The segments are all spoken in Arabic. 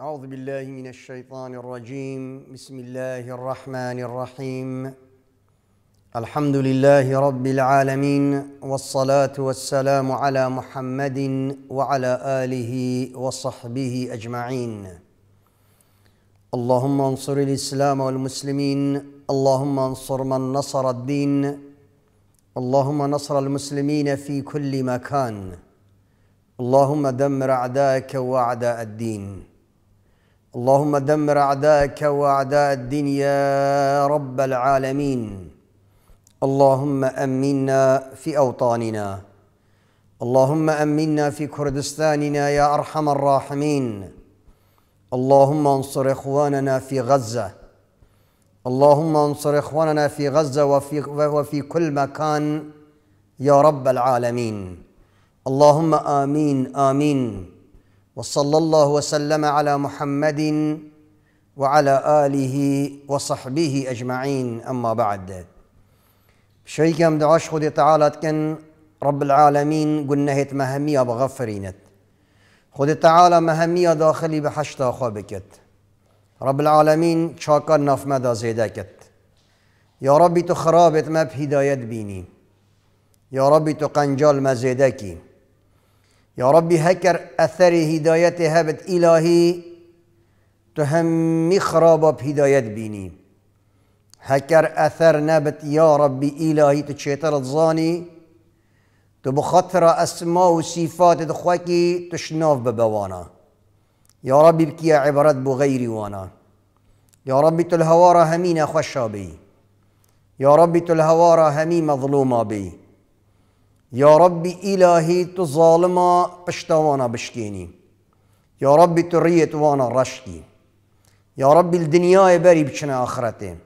أعوذ بالله من الشيطان الرجيم بسم الله الرحمن الرحيم الحمد لله رب العالمين والصلاة والسلام على محمد وعلى آله وصحبه أجمعين اللهم انصر الإسلام والمسلمين اللهم انصر من نصر الدين اللهم نصر المسلمين في كل مكان اللهم دمر أعداءك وأعداء الدين اللهم دمر اعداءك واعداء الدنيا يا رب العالمين اللهم امنا في اوطاننا اللهم امنا في كردستاننا يا ارحم الراحمين اللهم انصر اخواننا في غزه اللهم انصر اخواننا في غزه وفي وفي كل مكان يا رب العالمين اللهم امين امين وصلى الله وسلم على محمد وعلى آله وصحبه أجمعين أما بعد كم دعاش خدي تعالى كن رب العالمين قلنا هيت مهمية بغفرينت خدي تعالى مهمية داخلي بحشتا خابكت رب العالمين شاكا ناف مدى زيدكت يا ربي تخرابت ما بهداية بيني يا ربي تقنجال ما زيدكي يا ربي هكر اثر هدایت هبت إلهي تو هم میخرابا بيني هكر اثر نبت يا ربي الهي تشيطر الظاني تو بخاطر اسماء وصفات صفات تشناف ببوانا يا ربي بكي عبرت بغيري وانا يا ربي تلهوارا همين خشابي بي يا ربي تلهوارا همي مظلوما بي يا ربي إلهي تظالما ظالما وانا بشكيني يا ربي تريت وانا رشكي يا رب الدنيا بري بشنا آخرته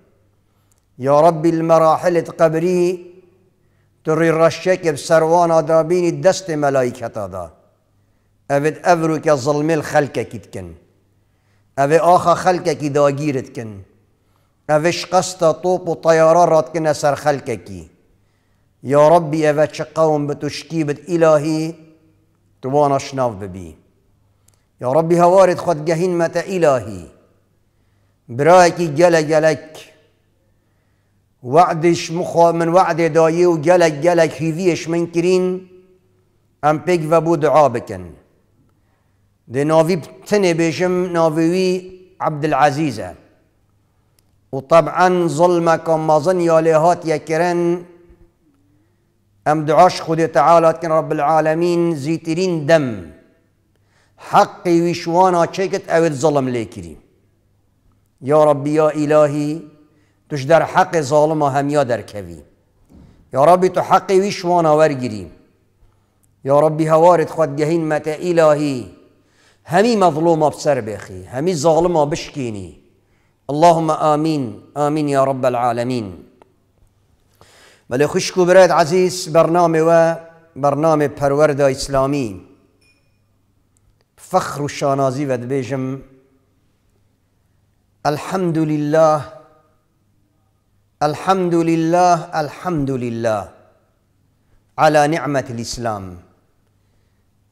يا رب المراحل قبري تري رشك وانا دابيني دست ملايكة دا أفد أفروك ظلم الخلق كتكن أبي آخا خلق كي داگيرتكن أفش قصد طوب وطيارات كن أسر خلقكي يا ربي يا چه قوم به الهي بد شناف ببي يا ربي هوارد خد گهین مت الهی برای که وعدش مخا من وعد دايو و جلك هيفيش من كرين ام بيك فابو بو دي بکن ده ناوی تنه عبد ناوی وطبعا ظلمك ما ظن يا لهات يا كرن ام دعاش خود تعالى كن رب العالمين زيترين دم حقي وشوانا شيكت او ظلم ليكري يا ربي يا الهي توش در حق ظالم يا در كوي يا ربی تو حقی وشوانا ورگري يا ربی هوارت خود جهين متى الهي همي مظلوم بسر بخي همي ظالم بشكيني اللهم آمين آمين يا رب العالمين ولی خوشکو برد عزیز برنامه و برنامه پرورد اسلامی فخر و شانازی ود بیجم الحمد لله الحمد لله الحمد لله على نعمة الإسلام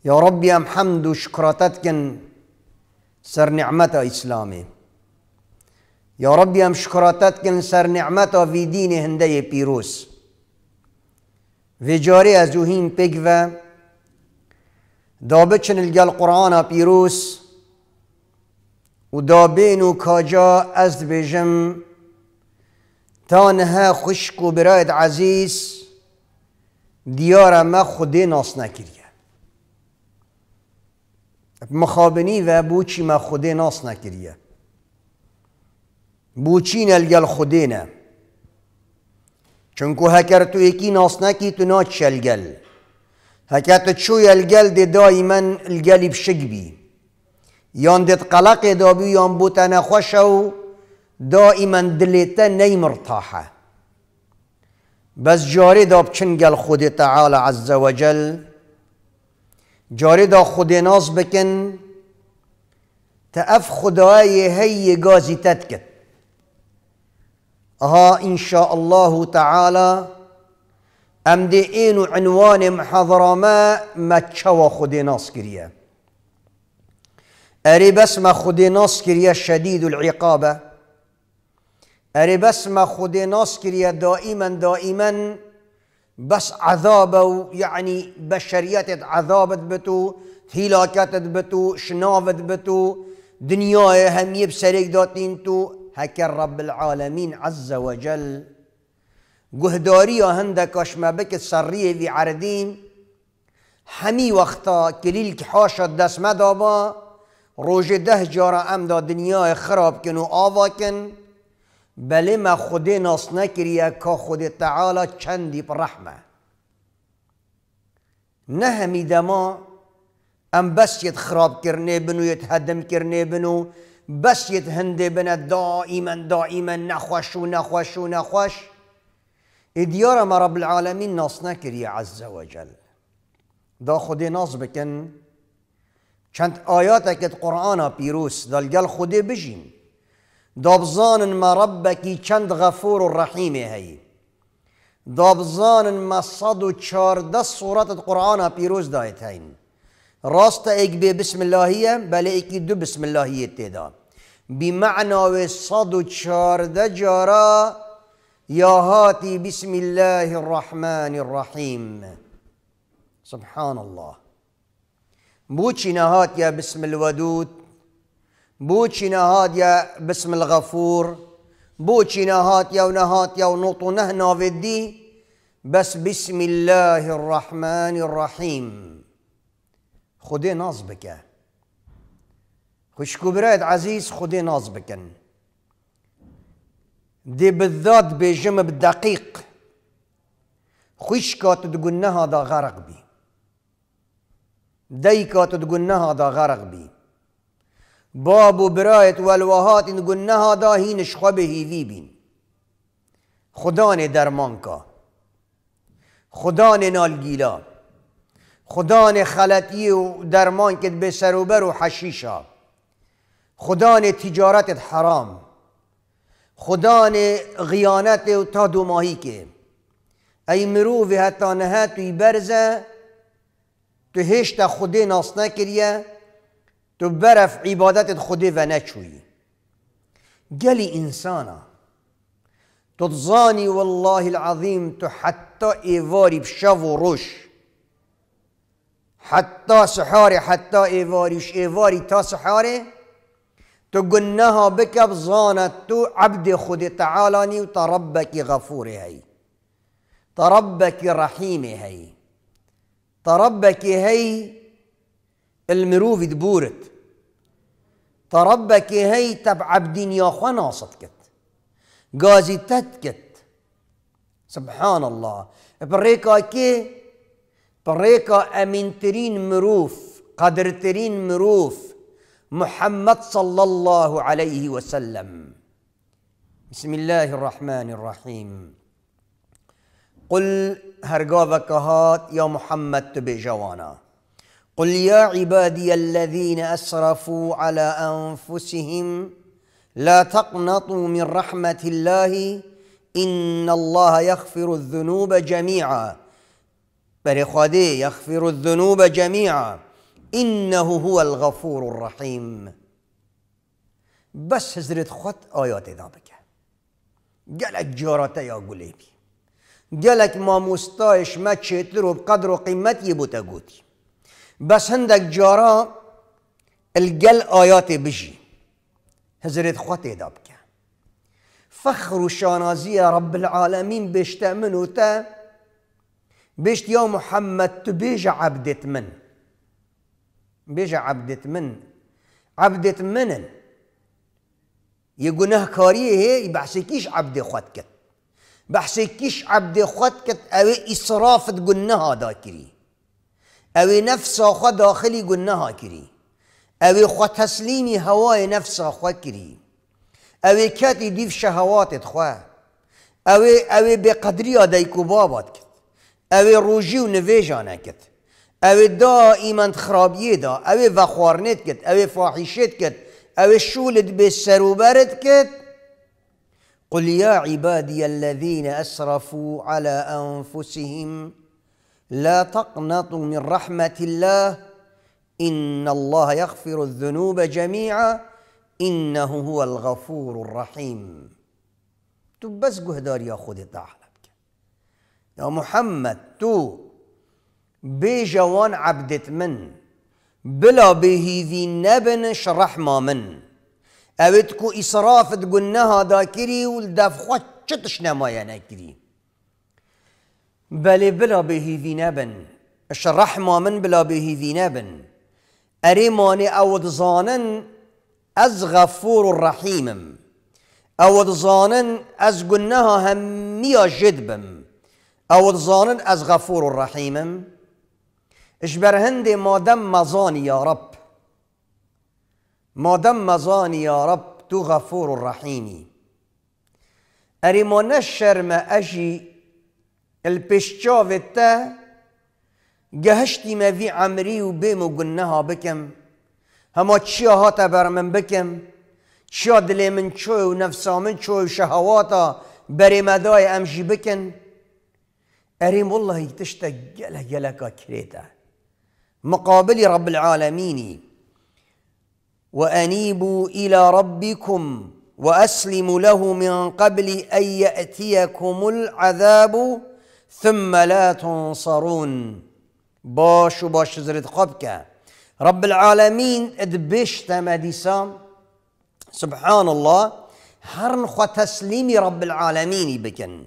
يا ربي أم حمد وشكرتتكن سر نعمة إسلامي يا ربي أم شكرتتكن سر نعمة في دين هندية بيروس Veggiare از uhin pegve da دابچن ilgel قرآن پیروس و دابین و کاجا از بجم تا نه خشک و برایت عزیز دیار ما خودی ناس نکریه مخابنی و بوچی ما خودی ناس نکریه بوچین الگل خودی نه چونکو هکر تو یکی ناس نکی تو ناچ الگل هکر تو چوی الگل دی من الگلی بشک بی یان دید قلق دا بی یان بوتا نخوش و دائما دلیتا نی بس جاری دا بچنگل خود تعالی عز و جل جاری دا خود ناس بکن تا اف خدای هی گازی تد کت ها إن شاء الله تعالى امد این و عنوان محاضره ما مچوا خودی ناس کریه اری بس ما خودی ناس کریه شدید العقابه اری بس ما خودی ناس کریه دائما دائما بس عذاب يعني بشريات عذابت بتو هلاکتت بتو شناوت بتو دنیای هم سرگ داتین تو هكا رب العالمين عز وجل گهداری هنده بك السرية في عردين همی وقتا كليل كحاشا دس مدابا روج ده جارا ام دا دنيا خراب كنو و آوا کن بله ما خود ناس نكريا كا خود تعالى چندی پر رحمه دما ام بس يتخراب كرني بنو يتهدم كرني بنو بسیت هنده بنه دائما دائما نخوش و نخوش و نخوش ادیار ما رب العالمین ناس نکری عز و جل دا خودی ناس بکن چند آیات اکت قرآن پیروس دلگل خودی بجیم دابزان ما ربکی چند غفور و رحیمه هی دابزان ما صد و چارده صورت قرآن پیروز دایت راست ایک بے بسم ہے بلے ایک دو بسم اللهیه تیدا بمعنى صد و چارده جارا یا هاتی بسم الله الرحمن الرحیم سبحان الله بوچی نهات یا بسم الودود بوچی نهات یا بسم الغفور بوچی نهات یا نهات یا نوط نهنا ودی بس بسم الله الرحمن الرحیم خودی ناز بکه خوشکوبرایت عزیز خودی ناز بکن دی بالذات بیجم بدقیق خوشکات تقول نه دا غرق بی دیکات تقول نه دا غرق بی بابو برایت والوهات تقول نها دا هینش هیوی بین بین خدان که خدان نالگیلا خدان خلطی و درمان که به سروبر و حشیشا خدان تجارت حرام خدان غیانت و تا دو ماهی که ای و حتی نه توی برزه تو هشت خودی ناس نکریه تو برف عبادت خودی و نچویی گلی انسانا تو تظانی والله العظیم تو حتی ایواری بشو و روش حتى سحاري حتى ايواريش إيفاري تا سحاري تو بك بظانت زانت تو عبد خود تعالى نی و غفور هي تربك رحيم هی تربك هي المروف دبورت تربك هي تب عبدين يا خوانا صدكت قازي تتكت سبحان الله بريكا كي بريكا أمين ترين مروف قدر ترين مروف محمد صلى الله عليه وسلم بسم الله الرحمن الرحيم قل هرقابك كهات يا محمد تبي جوانا قل يا عبادي الذين أسرفوا على أنفسهم لا تقنطوا من رحمة الله إن الله يغفر الذنوب جميعاً بري خدي يغفر الذنوب جميعا إنه هو الغفور الرحيم بس حضرت خط آيات ادا بکن جارتا يا یا گلیبی ما مستايش ما چیتر بقدر قدر و بوتا بس عندك جارا القل آيات بجي حضرت خط ادا فخر شانازي رب العالمين بيشتمنو تا بيشت يا محمد تبيج عبدت من بيج عبدت من عبدت منن يقناه كاريه هي بحسكيش عبد خدكت بحسكيش عبدة خدكت او اسراف قنها داكري او نفس خد داخلي قنها كري او خد تسليمي هواي نفس خو كري او كاتي ديف شهوات خوا او او بقدري دايكو بابات كت او روجی و جانه کت او دا ایمند خرابیه دا او وخوارنت کت او فاحشت کت او شولت به سروبرت کت قل يا عبادي الذين اسرفوا على انفسهم لا تقنطوا من رحمه الله ان الله يغفر الذنوب جميعا انه هو الغفور الرحيم تو بس يا یا يا محمد تو بيجوان عبدت من بلا بهذي نبنش رحمة من اوتكو اسراف تقولناها داكري والدف خوشتش نما ناكري بل بلا بهذي نبن اش رحمة من بلا بهذي نبن اريماني اود ظانن از غفور رحيمم اود ظانن از قلناها هميا جدبم او ظانن از غفور و رحیمم اش بر هند مادم مزانی یا رب مادم مزانی یا رب تو غفور و رحیمی اریمانه ما اجی الپشچاوت تا گهشتی موی عمری و بیم و گنه ها بکم هما چیا ها برمن من بکم چیا من چوی و نفسا من چوی و شهواتا بری مدای امجی بکن أريم والله تشتق له جلك كريته مقابل رب العالمين وأنيبوا إلى ربكم وأسلموا له من قبل أن يأتيكم العذاب ثم لا تنصرون باش وباش زرد قبك رب العالمين ادبشت تمديسام سبحان الله هرن خو تسليمي رب العالمين بكن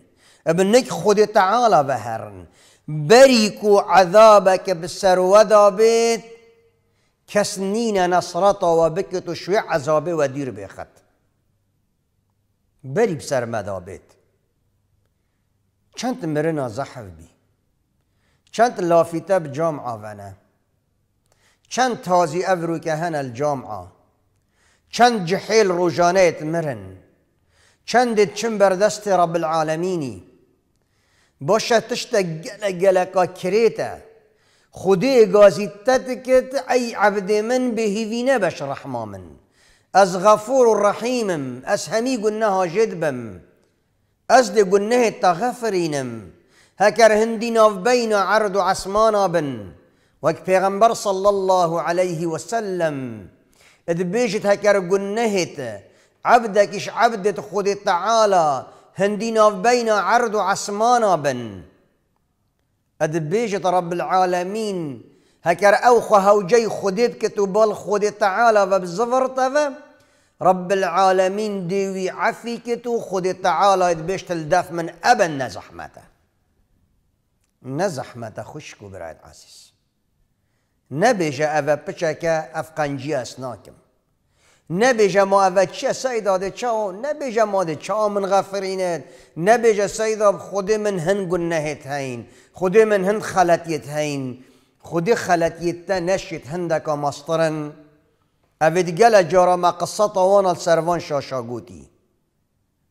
ابنك خود تعالى بهرن بريكو عذابك بسر بيت كسنين نصرطا وبكتو شوي عذابه ودير بيخت بري بسر مذابت بيت چند مرنا زحف بي چند لافته بجامعه ونه چند تازي افرو كهن الجامعه چند جحيل روجانيت مرن چند تشمبر دست رب العالميني باشا تشتا جلق جلقا كريتا خدي غازي تتكت أي عبد من في نبش رحمة من أز غفور رحيمم أز همي قلناها جدبم أز دي قلناه تغفرينم هكر هندي ناف بين عرض عسمانا بن وك پیغمبر صلى الله عليه وسلم بيجت هكر قلناه عبدك اش عبدت خود تعالى هندينا بين عرض عسمانا بن أدبيجة رب العالمين هكر أو خهوجي خديب كتبال خدي تعالى وبزفرت رب العالمين ديوي عفي كتو خدي تعالى أدبيجة الدف من أبا نزحمته نزحمته خشكو برايد العزيز نبيجة أفا بشكا أفقنجي أسناكم نبیجه ما اوه چه سیداده چه نبیجه ما ده چا من نه نبیجه سیدا خود من هن گنهت هین خود من هن خلطیت هین خود خلطیت نشید هندک مسترن اوه دیگل جارا ما قصه توانا سروان شاشا گوتی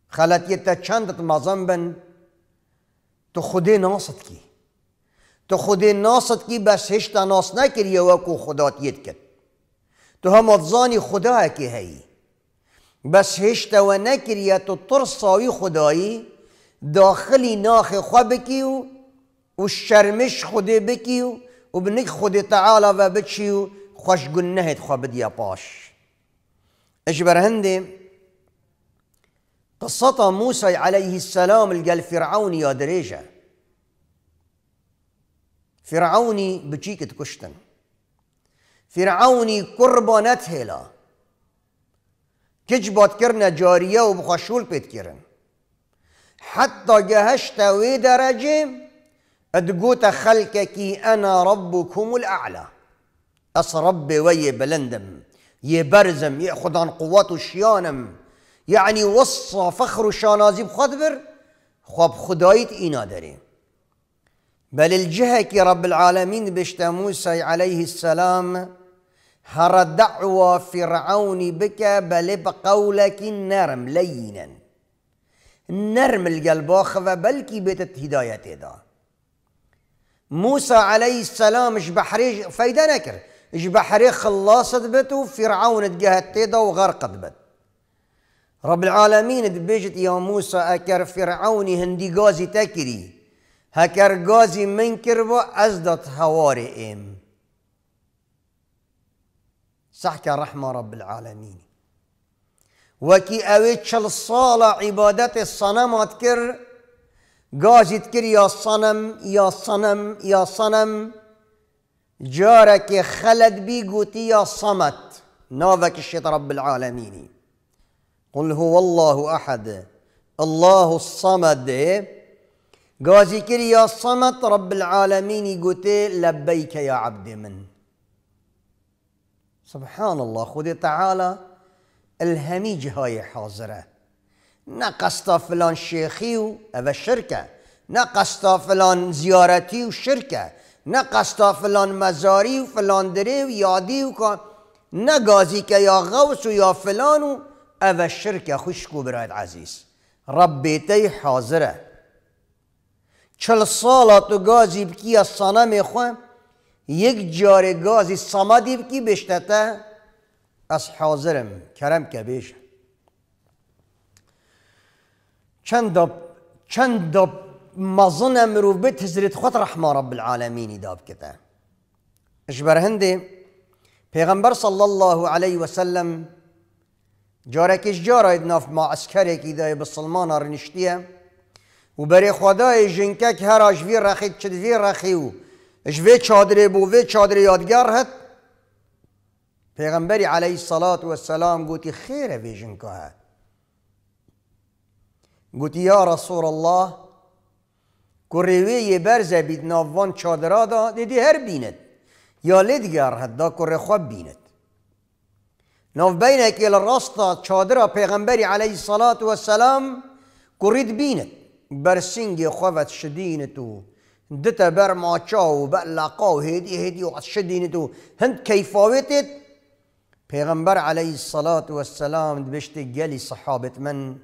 خلطیت چندت مزن بن تو خود ناست کی تو خود ناست کی بس هشت ناس نکری وکو کو تید کد تو اتزانی خدا که هی بس هشت و یا تو ترساوی خدایی داخلی ناخ خواه بکیو و شرمش خود بکیو و بنک خود تعالی و بچیو خوش گنهت خواه بدیا پاش اجبر هندی قصة موسى عليه السلام القال فرعون يا دريجة فرعوني بجيك تكشتن فرعونی قربانت هلا کج كرنا کرن جاریه و بخشول پید کرن حتی گهش توی درجه ادگوت خلککی انا ربکم الاعلى اس رب وی بلندم یه برزم یه خدان قوات و شیانم یعنی وصا فخر و شانازی بخواد بر خواب خدایت اینا داره بل الجهة رب العالمين بشتا موسى عليه السلام هر دعوى فرعون بك بل بقولك نرم لينا نرم القلب آخذ بلكي بيتت هداية دا موسى عليه السلام اش بحري فايدة نكر اش بحري خلاصت بت وفرعون تقهت تيدا وغرقت بت رب العالمين دبيجت يا موسى أكر فرعوني هندي غازي تكري هكر غازي منكر وازدت أزدت هواري إم سحك رحمة رب العالمين وكي اويتش الصالة عبادة الصنم كر قازت كر يا صنم يا صنم يا صنم جارك خلد بي قوتي يا صمت نافك الشيط رب العالمين قل هو الله أحد الله الصمد قازي كر يا صمت رب العالمين قوتي لبيك يا عبد من سبحان الله خودی تعالى الهميج هاي حاضره نه فلان شيخي و او شرکه فلان زيارتي و شرکه فلان مزاري و فلان دره و یادی و کان نه و فلان و او خشكو برايد عزيز عزیز ربیتی حاضره چل صالة تو گازی بكي الصنم خوان یک گازی سامادی کی بشتته از حاضرم کرم که بیش چند دب چند دب مظن امرو بیت هزرت خود رحمه رب العالمین داب کده اجبر هنده پیغمبر صلی الله علیه و سلم جارکش جاره ایدناف ما عسکری که دای بسلمان رنشتیه و بری خدای که هر آجوی رخید چدوی رخیو جوه چادره بو وی چادره یادگار هت پیغمبری علیه الصلاة و السلام گوتی خیر ویژن که هد یا رسول الله کریوی یه برزه بید ناوان چادره دا دیدی هر بیند یا لدگار هت دا کره خواب بیند نو بینه که لراستا چادره پیغمبری علیه الصلاة و السلام کرید بیند برسنگ خوابت شدینت تو دتا بر ماچا و بقلقا و هدي هدي وعشدينتو هند كيفاوتت پیغمبر عليه الصلاة والسلام بشت قالي صحابة من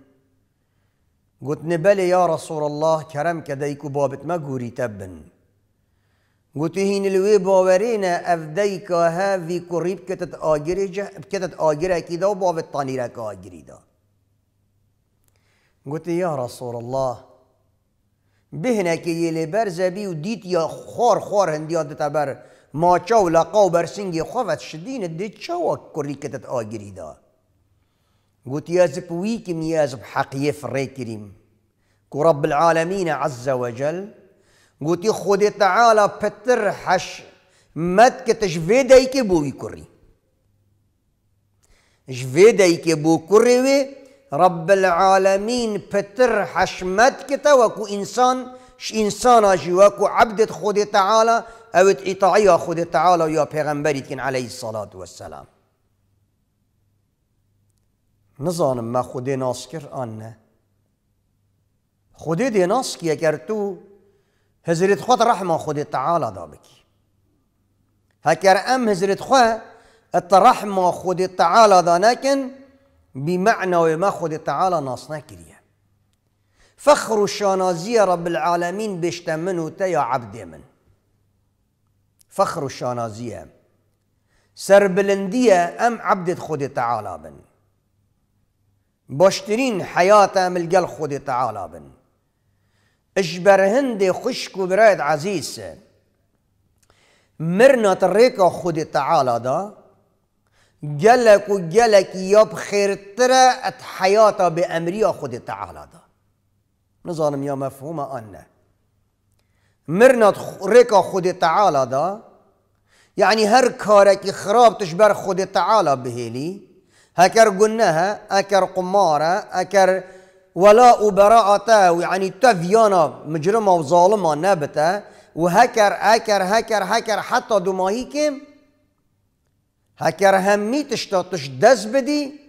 قلت نبالي يا رسول الله كرم كدايكو بابت ما قوري تبن قلت هين الوي باورينا افديك هافي قريب كتت آجري كتت آجري كده وبابت طانيرك آجري ده قلت يا رسول الله بهنا كي يلي زبی و وديت يا خور خور هندیات دتا بر ماچا و لقا و برسنگ خوفت شدين دی چاوا کری کتت آگیری دا قلت يجب ويكم يجب حق فري كريم ورب العالمين عز وجل قلت خود تعالى بتر حش مد كتش فيدايك بوي كري جفيدايك بو كري رب العالمين پتر حشمت كتا وكو انسان ش انسان اجي وكو عبدت خود تعالى اوت اطاعي خود تعالى يا پیغمبریت كن عليه الصلاة والسلام نزانم ما خود ناس کر آن خود دي ناس کیه کر تو هزرت خود رحمه خود تعالى دا بکی ام هزرت خود الرحمه خود تعالى دا نکن بمعنى ما خود تعالى ناصنا كريا فخر الشانازية رب العالمين تا وتيا عبد من فخر الشانازية بلندية أم عبد خود تعالى بن باشترين حياة ملقل خود تعالى بن اجبر هندي خشك وبراد عزيز مرنا تريكا خود تعالى ده جلك وجلك يا بخير ترى حياته بأمريا خد تعالى ده نظام يا مفهومة أنا مرنا ريكا خد تعالى ده يعني هر كارك خراب تشبر خد تعالى بهلي هكر قلناها أكر قمارة أكر ولا براءة يعني تفيانا مجرمة وظالمة نابتة وهكر أكر هكر هكر حتى دماهيكم هکر همی تشتا تش دست بدی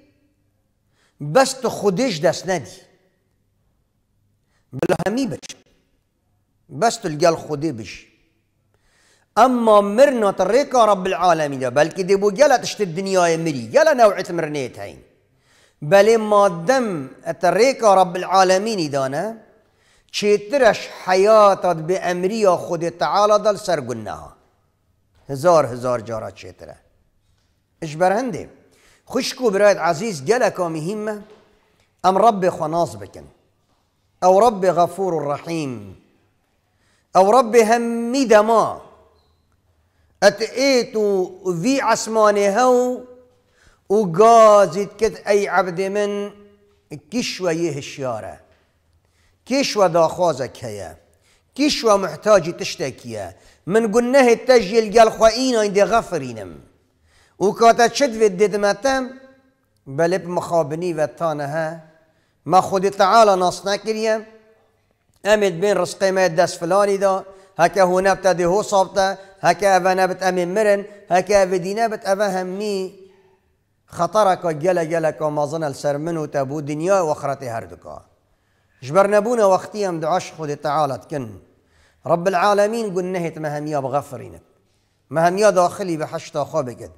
بس تو خودش دست ندی بلا همی بش بس تلقى خودی بش اما مرنا طريقه رب العالمين بل كده بو جلا تشت الدنيا مري جلا نوعة مرنيت هين بل ما دم طريقه رب العالمين دانا چترش حياتت بأمريا خود تعالى دل سر قلناها هزار هزار جارات چتره اجبرنده خشكو برايد عزيز جلك مهمة أم رب خناص بكن أو رب غفور رحيم أو رب همي دما أتئتو في عسماني هو وقازت كت أي عبد من كشوة يهشيارة كشوة داخوزك هيا كشوة محتاج تشتكيها من قلناه التجيل قال خوئينا عند غفرينم وید دیدمتم في مخابنی و تانه ها ما خود تعالی ناس نكريم امید بين رزقي ما دست فلانی دا هكا هو نبتا دي هو صابتا هكا ابا نبت امین مرن هكا اوه دي نبت ابا همني خطرك جلا جلا كما ظن السرمن و دنيا هر دکا جبر نبونا وقتی هم دعاش خود تعالی تكن رب العالمين قل نهت مهميا داخلی به حشتا بحشتا خابكت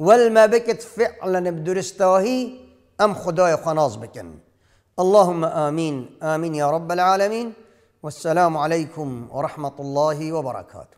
ول ما بكت فعلا بدرستاهي ام خداي خناز بكن اللهم امين امين يا رب العالمين والسلام عليكم ورحمة الله وبركاته